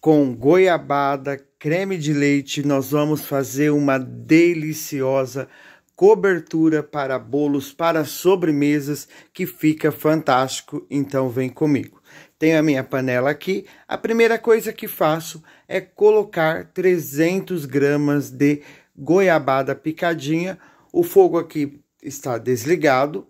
com goiabada, creme de leite, nós vamos fazer uma deliciosa cobertura para bolos, para sobremesas, que fica fantástico, então vem comigo. Tenho a minha panela aqui, a primeira coisa que faço é colocar 300 gramas de goiabada picadinha, o fogo aqui está desligado,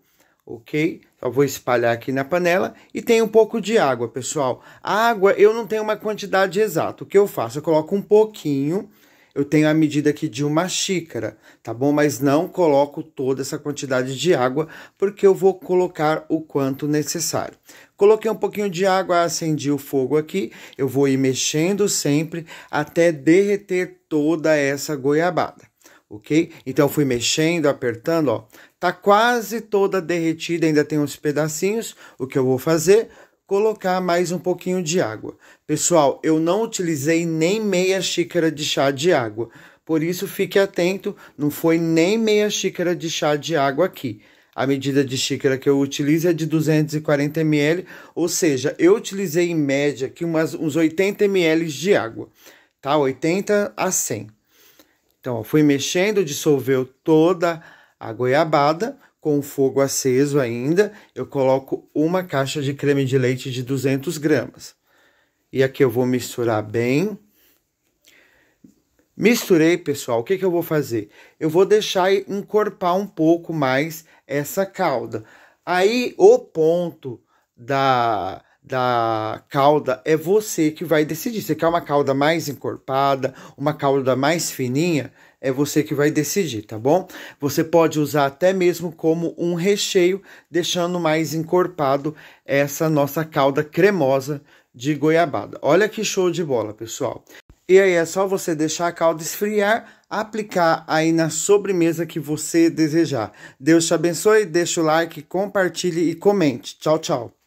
ok? Eu vou espalhar aqui na panela e tem um pouco de água, pessoal. A água eu não tenho uma quantidade exata. O que eu faço? Eu coloco um pouquinho. Eu tenho a medida aqui de uma xícara, tá bom? Mas não coloco toda essa quantidade de água, porque eu vou colocar o quanto necessário. Coloquei um pouquinho de água, acendi o fogo aqui. Eu vou ir mexendo sempre até derreter toda essa goiabada ok? Então fui mexendo, apertando, ó, Tá quase toda derretida, ainda tem uns pedacinhos. O que eu vou fazer? Colocar mais um pouquinho de água. Pessoal, eu não utilizei nem meia xícara de chá de água. Por isso, fique atento, não foi nem meia xícara de chá de água aqui. A medida de xícara que eu utilizo é de 240 ml, ou seja, eu utilizei em média aqui umas, uns 80 ml de água, tá? 80 a 100. Então, ó, fui mexendo, dissolveu toda a a goiabada com o fogo aceso ainda, eu coloco uma caixa de creme de leite de 200 gramas. E aqui eu vou misturar bem. Misturei, pessoal, o que, que eu vou fazer? Eu vou deixar encorpar um pouco mais essa calda. Aí, o ponto da, da cauda é você que vai decidir. Se quer uma cauda mais encorpada, uma cauda mais fininha, é você que vai decidir, tá bom? Você pode usar até mesmo como um recheio, deixando mais encorpado essa nossa cauda cremosa de goiabada. Olha que show de bola, pessoal. E aí é só você deixar a calda esfriar, aplicar aí na sobremesa que você desejar. Deus te abençoe, deixa o like, compartilhe e comente. Tchau, tchau.